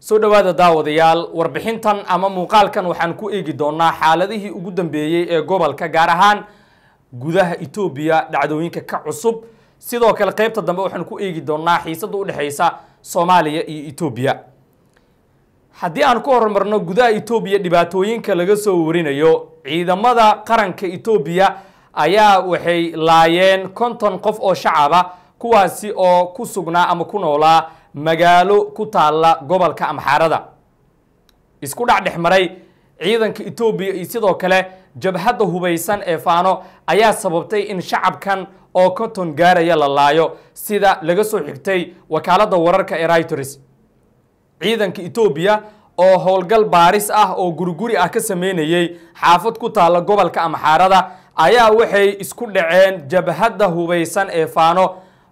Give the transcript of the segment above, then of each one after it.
soo dhowaada daawadayaal warbixintan ama muuqaalkan waxaan ku eegi doonaa xaaladihii ugu dambeeyey ee gobolka gaar ahaan gudaha etoobiya dhacdooyinka ka cusub sidoo kale qaybta dambe waxaan ku eegi doonaa xiisada u dhexeysa soomaaliya iyo etoobiya haddii aan ku horumarno gudaha etoobiya dhibaatooyinka laga soo warinayo ciidamada qaranka etoobiya ayaa waxay laayeen konton qof oo shacaba kuwaasi oo ku sugnaa ama ku noolaa magaalo ku taalla gobolka amxaarada isku dhac dhex maray ciidanka etoobiya iyo sidoo kale jabhadda hubaysan ee faano ayaa sababtay in shacabkan oo konton gaaraya la laayo sida laga soo xigtay wakaaladda wararka ee raytors ciidanka etoobiya oo howlgal baaris ah oo guriguri ah ka sameynayey xaafad ku taalla gobolka amxaarada ayaa waxay isku dhaceen jabhadda hubaysan ee faano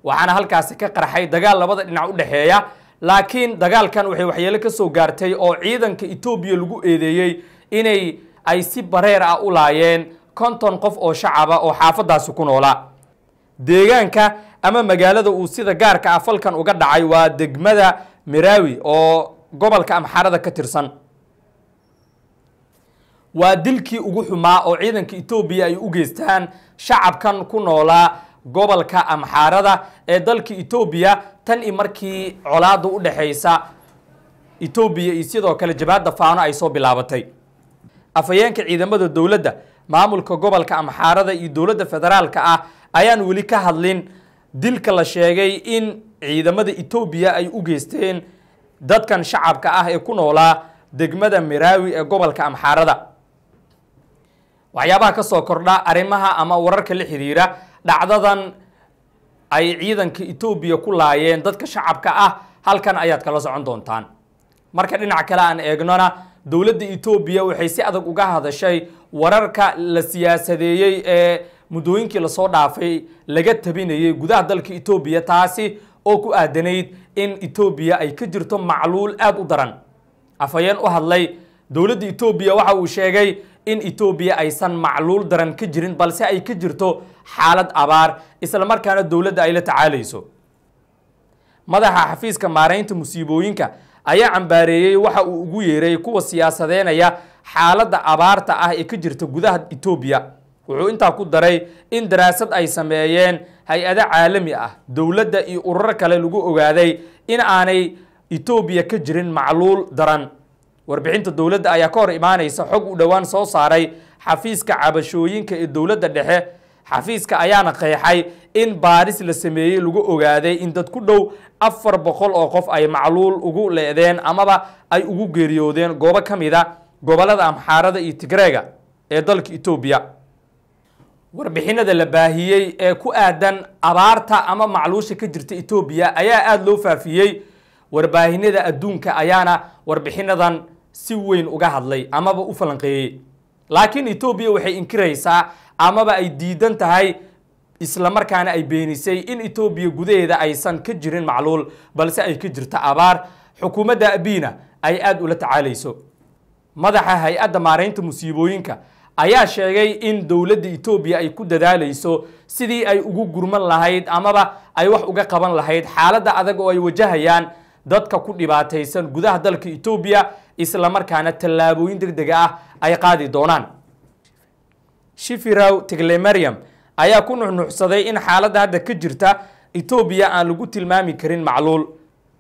waxaana halkaasi ka qarxay dagaal labada dhinac u dhexeeya laakiin dagaalkan waxay waxyeelo ka soo gaartay oo ciidanka etoobiya lagu eedeeyey inay ay si bareer ah u laayeen konton qof oo shacaba oo xaafaddaasi ku noolaa deegaanka ama magaalada uu sida gaarka ah falkan uga dhacay waa degmada miraawi oo gobolka amxarada ka tirsan waa dilkii ugu xumaa oo ciidanka etoobiya ay u geystaan shacabkan ku noolaa gobolka amxaarada ee dalka etoobiya tan i markii colaada u dhexaysa etoobiya iyo sidoo kale jabaadda faano ay soo bilaabatay afhayeenka ciidamada dowladda maamulka gobolka amxaarada iyo dowladda federaalka ah ayaan weli ka hadlin dilka la sheegay in ciidamada etoobiya ay u geysteen dadkan shacabka ah ee ku noolaa degmada miraawi ee gobolka amxaarada waxyaabaha ka soo kordha arrimaha ama wararka la xiriira dhacdadan ay ciidanka etoobiya ku laayeen dadka shacabka ah halkan ayaad kala socon doontaan marka dhinac kale aan eegnona dowladda etoobiya waxay si adag uga hadashay wararka la siyaasadeeyey ee muddooyinkii lasoo dhaafay laga tabinayay gudaha dalka etoobiya taasi oo ku aadanayd in etoobiya ay ka jirto macluul aada u daran afhayeen u hadlay dowladda etoobiya waxa uu sheegay in etoobiya aysan macluul daran ka jirin balse ay ka jirto xaalad abaar islamarkaana dowladda ay la tacaalayso madaxa xafiiska maaraynta musiibooyinka ayaa cambaareeyey waxa uu ugu yeeray kuwa siyaasadeenaya xaaladda abaarta ah ee ka jirta gudaha etoobiya wuxuu intaa ku daray in daraasad ay sameeyeen hay-ado caalami ah dowladda iyo ururo kale lagu ogaaday in aanay etoobiya ka jirin macluul daran warbixinta dowladda ayaa ka hor imaaneysa xog u dhowaan soo saaray xafiiska cabashooyinka ee dowladda dhexe xafiiska ayaana qeexay in baaris la sameeyey lagu ogaaday in dad ku dhow afar boqol oo qof ay macluul ugu leedeen amaba ay ugu geeriyoodeen goobo ka mida gobollada amxaarada iyo tigreega ee dalka etoobiya warbixinada la baahiyey ee ku aadan abaarta ama macluusha ka jirta etoobiya ayaa aada loo faafiyey warbaahinada adduunka ayaana warbixinadan si weyn uga hadlay amaba u falanqeeyey laakiin etoobiya waxay inkiraysaa amaba ay diidan tahay isla markaana ay beenisay in etoobiya gudaheeda aysan ka jirin macluul balse ay ka jirto abaar xukuumadda abiina ay aada ula tacaalayso madaxa hay-adda maaraynta musiibooyinka ayaa sheegay in dowladda etoobiya ay ku dadaalayso sidii ay ugu gurman lahayd amaba ay wax uga qaban lahayd xaaladda adag oo ay wajahayaan dadka ku dhibaataysan gudaha dalka etoobiya islamarkaana tallaabooyin deg dega ah ay qaadi doonaan shifiraw tiglemariam ayaa ku nuxnuxsaday in xaaladda hadda ka jirta etoobiya aan lagu tilmaami karin macluul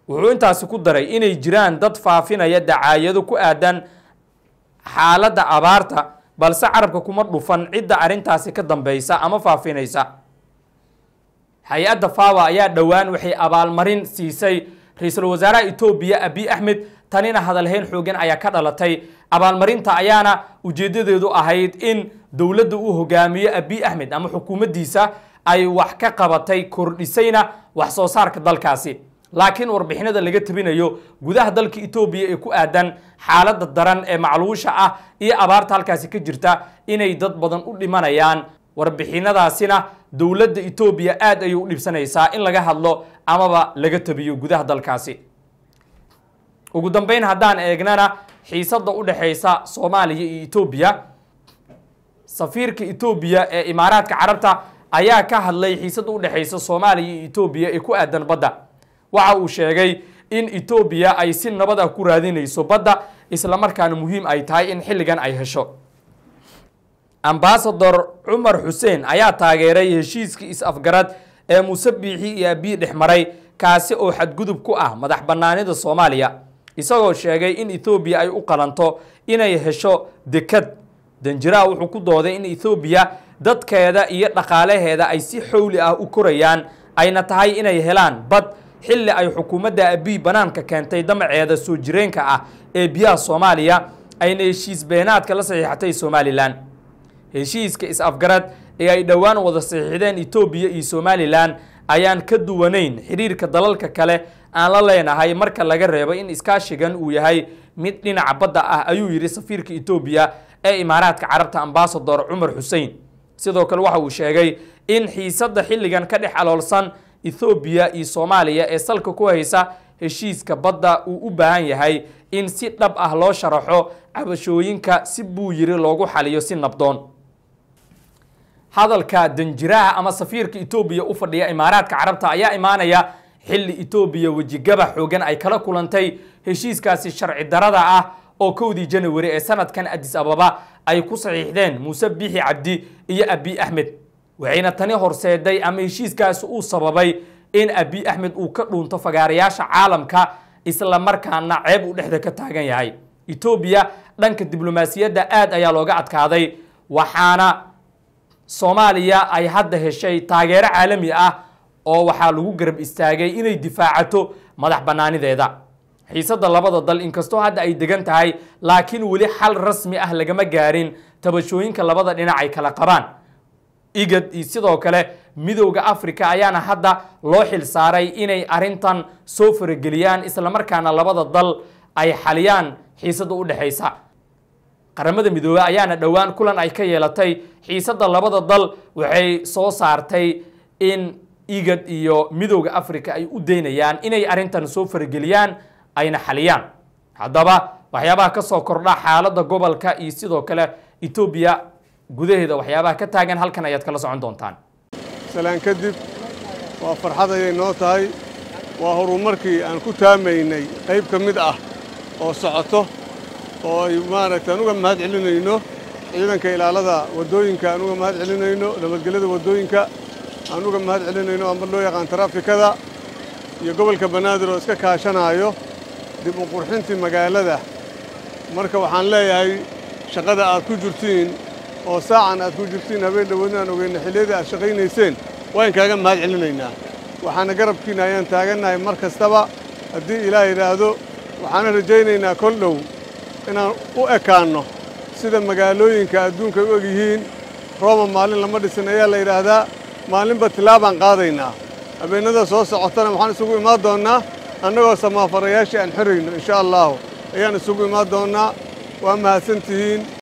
wuxuu intaasi ku daray inay jiraan dad faafinaya dacaayado ku aadan xaaladda abaarta balse carabka kuma dhufan cidda arrintaasi ka dambaysa ama faafinaysa hay-adda fawa ayaa dhowaan waxay abaalmarin siisay ra-iisul wasaaraha etoobiya abiy axmed tanina hadalhayn xoogan ayaa ka dhalatay abaalmarinta ayaana ujeeddadeedu ahayd in dowladda uu hogaamiyo abiy axmed ama xukuumaddiisa ay wax ka qabatay kordhisayna wax soo saarka dalkaasi laakiin warbixinada laga tabinayo gudaha dalka etoobiya ee ku aadan xaaladda daran ee macluusha ah iyo abaarta halkaasi ka jirta inay dad badan u dhimanayaan warbixinadaasina dowladda etoobiya aad ayay u dhibsanaysaa in laga hadlo amaba laga tabiyo gudaha dalkaasi ugu dambeyn haddaan eegnana xiisadda u dhexaysa soomaaliya iyo etoobiya safiirka etoobiya ee imaaraadka carabta ayaa ka hadlay xiisadda u dhexaysa soomaaliya iyo etoobiya ee ku aadan badda waxa uu sheegay in etoobiya ay si nabad ah ku raadinayso badda islamarkaana muhiim ay tahay in xilligan ay hesho ambasador cumar xuseen ayaa taageeray heshiiskii is-afgarad ee muuse biixi iyo abiy dhexmaray kaasi oo xadgudub ku ah madax bannaanida soomaaliya isagoo sheegay in ethoobiya ay u qalanto inay hesho dekad danjiraha wuxuu ku dooday in ethoobiya dadkeeda iyo dhaqaalaheeda ay si xowli ah u korayaan ayna tahay inay helaan bad xilli ay xukuumadda abiy bannaanka keentay damaceeda soo jireenka ah ee biyaha soomaaliya ayna heshiis beenaadka la saxiixatay somalilan heshiiska is-afgarad ee ay dhowaan wada saxiixdeen etoobiya iyo somalilan ayaan ka duwanayn xidhiirka dalalka kale aan la leenahay marka laga reebo in iskaashigan uu yahay mid dhinaca badda ah ayuu yidhi safiirka itoobiya ee imaaraadka carabta ambasador cumar xuseen sidoo kale waxa uu sheegay in xiisadda xilligan ka dhex aloolsan ethoobiya iyo soomaaliya ee salka ku haysa heshiiska badda uu u baahan yahay in si dhab ah loo sharaxo cabashooyinka si buu yiri loogu xaliyo si nabdoon hadalka danjiraha ama safiirka etoobiya u fadhiya imaaraadka carabta ayaa imaanaya xilli etoobiya wejigaba xoogan ay kala kulantay heshiiskaasi sharci darada ah oo kowdii janawari ee sanadkan adis ababa ay ku saxiixdeen muuse biixi cabdi iyo abi axmed waxayna tani horseeday ama heshiiskaasi uu sababay in abi axmed uu ka dhuunto fagaarayaasha caalamka isla markaana ceeb u dhexda ka taagan yahay etoobiya dhanka diblomaasiyadda aad ayaa looga adkaaday waxaana soomaaliya ay hadda heshay taageero caalami ah oo waxaa lagu garab istaagay inay difaacato madax bannaanideeda xiisadda labada dal inkastoo hadda ay degan tahay laakiin weli xal rasmi ah lagama gaarin tabashooyinka labada dhinac ay kala qabaan igad iyo sidoo kale midowda africa ayaana hadda loo xil saaray inay arrintan soo farageliyaan islamarkaana labada dal ay xaliyaan xiisadda u dhexaysa qaramada midoobe ayaana dhowaan kulan ay ka yeelatay xiisadda labada dal waxay soo saartay in igad iyo midooda afrika ay u daynayaan inay arrintan soo farageliyaan ayna xaliyaan haddaba waxyaabaha ka soo kordha xaaladda gobolka iyo sidoo kale etoobiya gudaheeda waxyaabaha ka taagan halkan ayaad kala socon doontaan salaan kadib waa farxad ayay noo tahay waa horumarkii aan ku taamaynay qayb ka mid ah oo socoto oo ay maaragtay anuga mahad celinayno ciidanka ilaalada waddooyinka anuga mahad celinayno nabadgelyada waddooyinka anuga mahad celinayno amba loo yaqaan taraafikada iyo gobolka banaadir oo iska kaashanaayo dib u qurxintii magaalada marka waxaan leeyahay shaqada aad ku jirtiin oo saacan aad ku jirtiin habeen dhawoodna aan ogeyna xilliyadii aad shaqaynayseen waan kaaga mahad celinaynaa waxaana garabkiinna ayaan taagannahay mar kastaba haddii ilaah yidhaahdo waxaana rajaynaynaa kol dhow inaan u ekaanno sida magaalooyinka adduunka u egyihiin rooma maalin lama dhisin ayaa la yidhaahdaa maalinba tilaabaan qaadaynaa habeennada soo socotana waxaan isugu imaan doonnaa annagoo samaafarayaashii aan xorayno insha allaahu ayaan isugu imaan doonnaa waa mahadsan tihiin